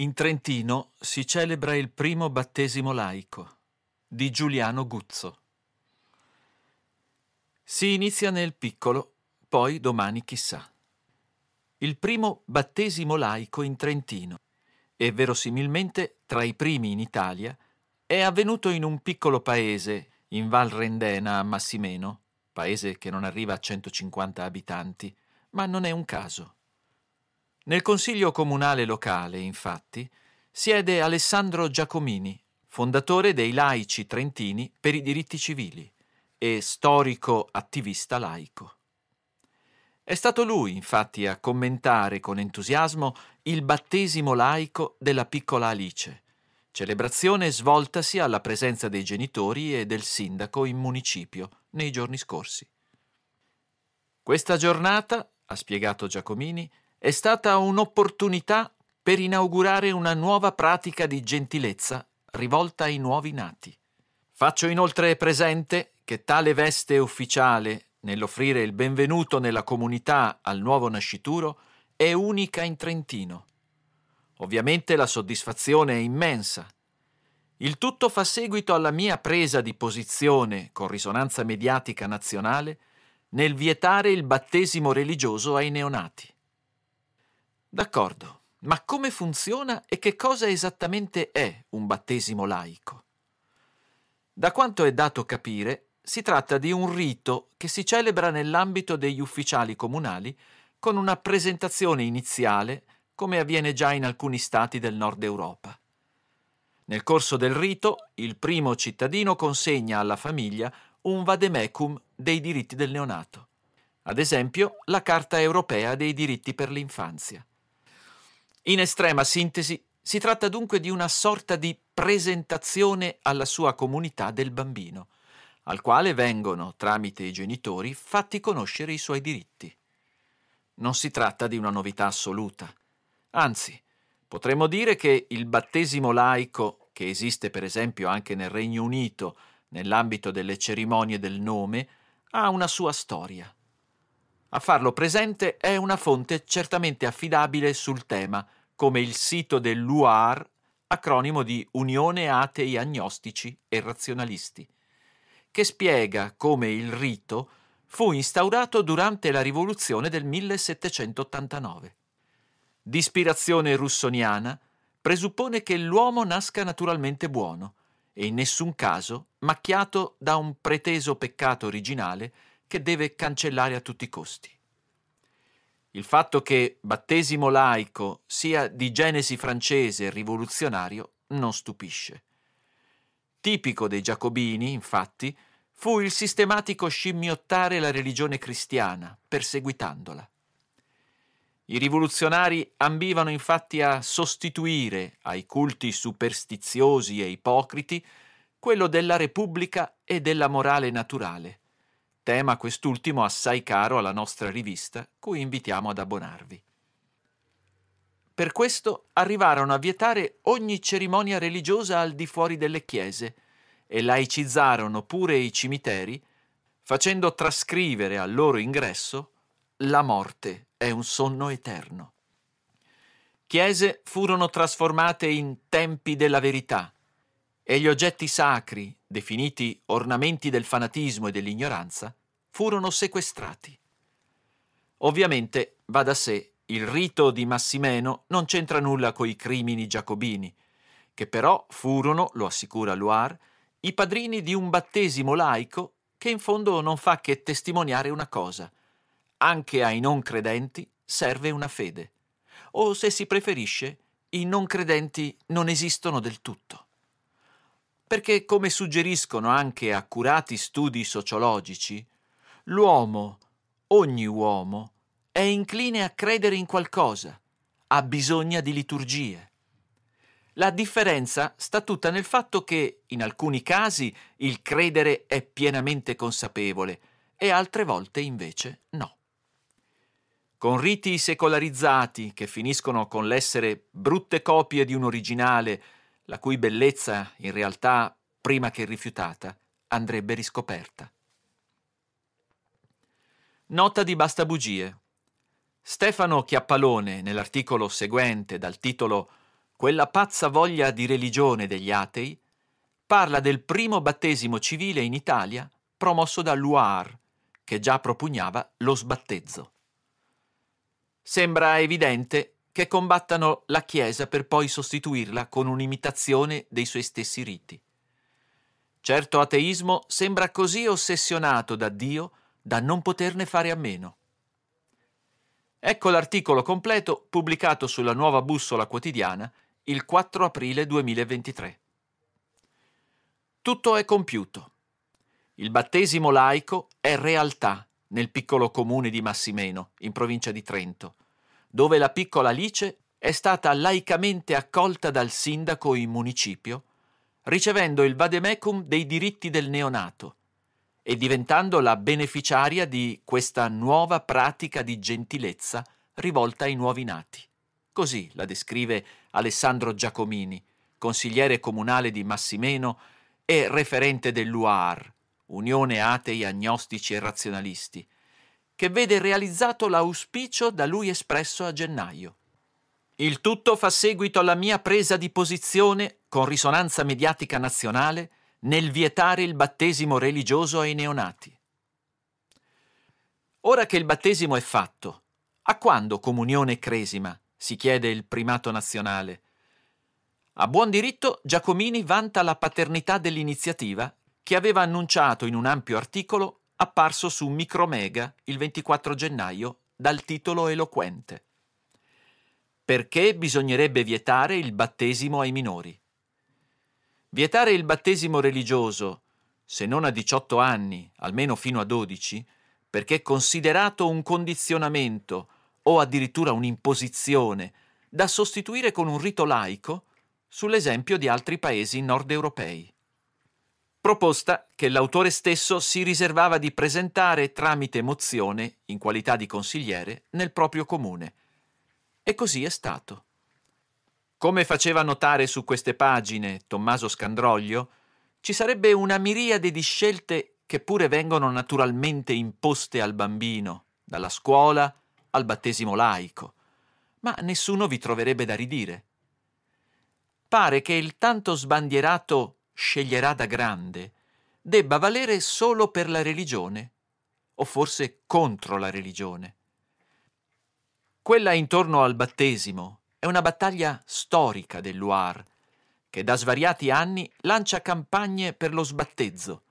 In Trentino si celebra il primo battesimo laico di Giuliano Guzzo. Si inizia nel piccolo, poi domani chissà. Il primo battesimo laico in Trentino e verosimilmente tra i primi in Italia è avvenuto in un piccolo paese in Val Rendena a Massimeno, paese che non arriva a 150 abitanti, ma non è un caso. Nel Consiglio Comunale locale, infatti, siede Alessandro Giacomini, fondatore dei Laici Trentini per i diritti civili e storico attivista laico. È stato lui, infatti, a commentare con entusiasmo il battesimo laico della piccola Alice, celebrazione svoltasi alla presenza dei genitori e del sindaco in municipio nei giorni scorsi. Questa giornata, ha spiegato Giacomini, è stata un'opportunità per inaugurare una nuova pratica di gentilezza rivolta ai nuovi nati. Faccio inoltre presente che tale veste ufficiale, nell'offrire il benvenuto nella comunità al nuovo nascituro, è unica in Trentino. Ovviamente la soddisfazione è immensa. Il tutto fa seguito alla mia presa di posizione, con risonanza mediatica nazionale, nel vietare il battesimo religioso ai neonati. D'accordo, ma come funziona e che cosa esattamente è un battesimo laico? Da quanto è dato capire, si tratta di un rito che si celebra nell'ambito degli ufficiali comunali con una presentazione iniziale, come avviene già in alcuni stati del nord Europa. Nel corso del rito, il primo cittadino consegna alla famiglia un vademecum dei diritti del neonato, ad esempio la Carta europea dei diritti per l'infanzia. In estrema sintesi, si tratta dunque di una sorta di presentazione alla sua comunità del bambino, al quale vengono, tramite i genitori, fatti conoscere i suoi diritti. Non si tratta di una novità assoluta. Anzi, potremmo dire che il battesimo laico, che esiste per esempio anche nel Regno Unito, nell'ambito delle cerimonie del nome, ha una sua storia. A farlo presente è una fonte certamente affidabile sul tema, come il sito dell'UAR, acronimo di Unione Atei Agnostici e Razionalisti, che spiega come il rito fu instaurato durante la rivoluzione del 1789. Di ispirazione russoniana, presuppone che l'uomo nasca naturalmente buono e in nessun caso macchiato da un preteso peccato originale che deve cancellare a tutti i costi. Il fatto che battesimo laico sia di genesi francese rivoluzionario non stupisce. Tipico dei giacobini, infatti, fu il sistematico scimmiottare la religione cristiana, perseguitandola. I rivoluzionari ambivano infatti a sostituire ai culti superstiziosi e ipocriti quello della Repubblica e della morale naturale, tema quest'ultimo assai caro alla nostra rivista, cui invitiamo ad abbonarvi. Per questo arrivarono a vietare ogni cerimonia religiosa al di fuori delle chiese e laicizzarono pure i cimiteri, facendo trascrivere al loro ingresso La morte è un sonno eterno. Chiese furono trasformate in tempi della verità, e gli oggetti sacri, definiti ornamenti del fanatismo e dell'ignoranza, furono sequestrati. Ovviamente, va da sé, il rito di Massimeno non c'entra nulla coi crimini giacobini, che però furono, lo assicura Loire, i padrini di un battesimo laico che in fondo non fa che testimoniare una cosa. Anche ai non credenti serve una fede. O se si preferisce, i non credenti non esistono del tutto perché, come suggeriscono anche accurati studi sociologici, l'uomo, ogni uomo, è incline a credere in qualcosa, ha bisogno di liturgie. La differenza sta tutta nel fatto che, in alcuni casi, il credere è pienamente consapevole e altre volte invece no. Con riti secolarizzati che finiscono con l'essere brutte copie di un originale la cui bellezza in realtà, prima che rifiutata, andrebbe riscoperta. Nota di Basta Bugie. Stefano Chiappalone, nell'articolo seguente dal titolo Quella pazza voglia di religione degli atei, parla del primo battesimo civile in Italia promosso da Loire, che già propugnava lo sbattezzo. Sembra evidente che combattano la Chiesa per poi sostituirla con un'imitazione dei suoi stessi riti. Certo ateismo sembra così ossessionato da Dio da non poterne fare a meno. Ecco l'articolo completo pubblicato sulla nuova bussola quotidiana il 4 aprile 2023. Tutto è compiuto. Il battesimo laico è realtà nel piccolo comune di Massimeno, in provincia di Trento, dove la piccola Alice è stata laicamente accolta dal sindaco in municipio, ricevendo il vademecum dei diritti del neonato e diventando la beneficiaria di questa nuova pratica di gentilezza rivolta ai nuovi nati. Così la descrive Alessandro Giacomini, consigliere comunale di Massimeno e referente dell'UAR, Unione Atei Agnostici e Razionalisti, che vede realizzato l'auspicio da lui espresso a gennaio. Il tutto fa seguito alla mia presa di posizione, con risonanza mediatica nazionale, nel vietare il battesimo religioso ai neonati. Ora che il battesimo è fatto, a quando comunione cresima? si chiede il primato nazionale. A buon diritto Giacomini vanta la paternità dell'iniziativa che aveva annunciato in un ampio articolo apparso su Micromega il 24 gennaio dal titolo eloquente. Perché bisognerebbe vietare il battesimo ai minori? Vietare il battesimo religioso, se non a 18 anni, almeno fino a 12, perché considerato un condizionamento o addirittura un'imposizione da sostituire con un rito laico, sull'esempio di altri paesi nord europei proposta che l'autore stesso si riservava di presentare tramite mozione, in qualità di consigliere, nel proprio comune. E così è stato. Come faceva notare su queste pagine Tommaso Scandroglio, ci sarebbe una miriade di scelte che pure vengono naturalmente imposte al bambino, dalla scuola al battesimo laico, ma nessuno vi troverebbe da ridire. Pare che il tanto sbandierato sceglierà da grande debba valere solo per la religione, o forse contro la religione. Quella intorno al battesimo è una battaglia storica del Loire, che da svariati anni lancia campagne per lo sbattezzo,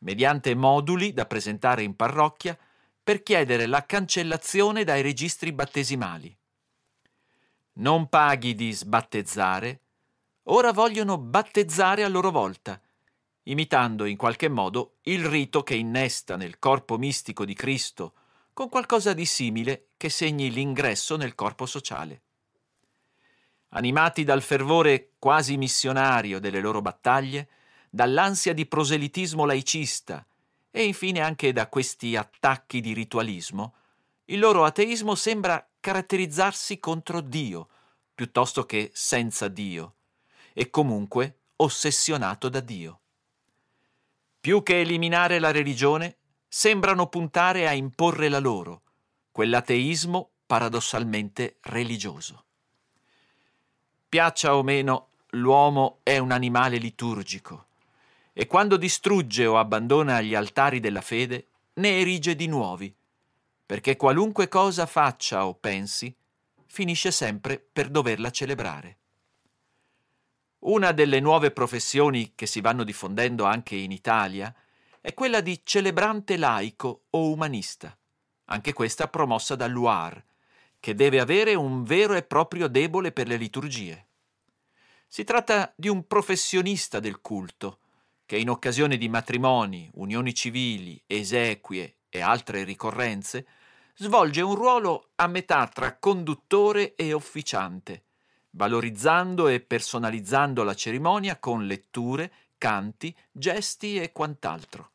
mediante moduli da presentare in parrocchia per chiedere la cancellazione dai registri battesimali. Non paghi di sbattezzare ora vogliono battezzare a loro volta, imitando in qualche modo il rito che innesta nel corpo mistico di Cristo con qualcosa di simile che segni l'ingresso nel corpo sociale. Animati dal fervore quasi missionario delle loro battaglie, dall'ansia di proselitismo laicista e infine anche da questi attacchi di ritualismo, il loro ateismo sembra caratterizzarsi contro Dio, piuttosto che senza Dio, e comunque ossessionato da Dio. Più che eliminare la religione, sembrano puntare a imporre la loro, quell'ateismo paradossalmente religioso. Piaccia o meno, l'uomo è un animale liturgico e quando distrugge o abbandona gli altari della fede, ne erige di nuovi, perché qualunque cosa faccia o pensi, finisce sempre per doverla celebrare. Una delle nuove professioni che si vanno diffondendo anche in Italia è quella di celebrante laico o umanista, anche questa promossa dall'UAR, che deve avere un vero e proprio debole per le liturgie. Si tratta di un professionista del culto, che in occasione di matrimoni, unioni civili, esequie e altre ricorrenze, svolge un ruolo a metà tra conduttore e officiante, valorizzando e personalizzando la cerimonia con letture, canti, gesti e quant'altro.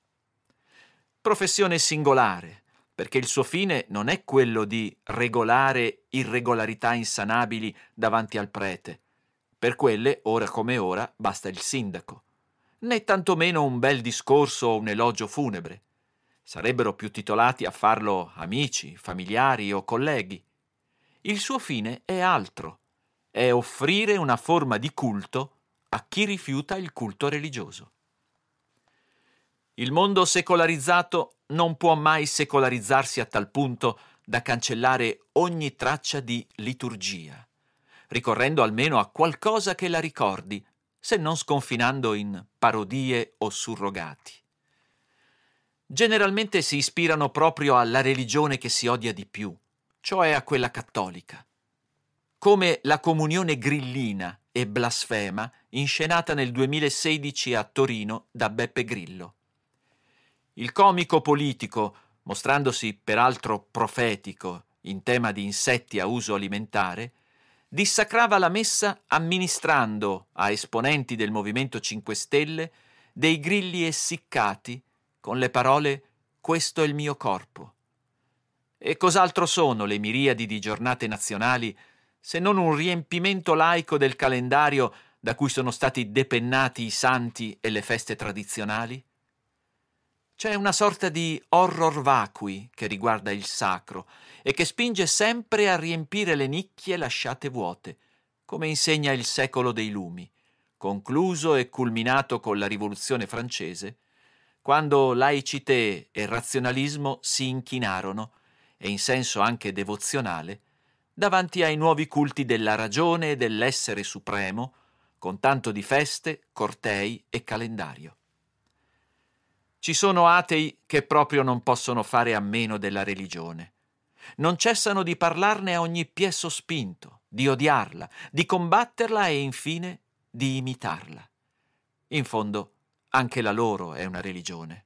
Professione singolare, perché il suo fine non è quello di regolare irregolarità insanabili davanti al prete. Per quelle, ora come ora, basta il sindaco. Né tantomeno un bel discorso o un elogio funebre. Sarebbero più titolati a farlo amici, familiari o colleghi. Il suo fine è altro è offrire una forma di culto a chi rifiuta il culto religioso. Il mondo secolarizzato non può mai secolarizzarsi a tal punto da cancellare ogni traccia di liturgia, ricorrendo almeno a qualcosa che la ricordi, se non sconfinando in parodie o surrogati. Generalmente si ispirano proprio alla religione che si odia di più, cioè a quella cattolica, come la comunione grillina e blasfema inscenata nel 2016 a Torino da Beppe Grillo. Il comico politico, mostrandosi peraltro profetico in tema di insetti a uso alimentare, dissacrava la messa amministrando a esponenti del Movimento 5 Stelle dei grilli essiccati con le parole Questo è il mio corpo. E cos'altro sono le miriadi di giornate nazionali se non un riempimento laico del calendario da cui sono stati depennati i santi e le feste tradizionali? C'è una sorta di horror vacui che riguarda il sacro e che spinge sempre a riempire le nicchie lasciate vuote, come insegna il secolo dei lumi, concluso e culminato con la Rivoluzione francese, quando laicite e razionalismo si inchinarono e in senso anche devozionale davanti ai nuovi culti della ragione e dell'essere supremo, con tanto di feste, cortei e calendario. Ci sono atei che proprio non possono fare a meno della religione. Non cessano di parlarne a ogni piè sospinto, di odiarla, di combatterla e infine di imitarla. In fondo, anche la loro è una religione.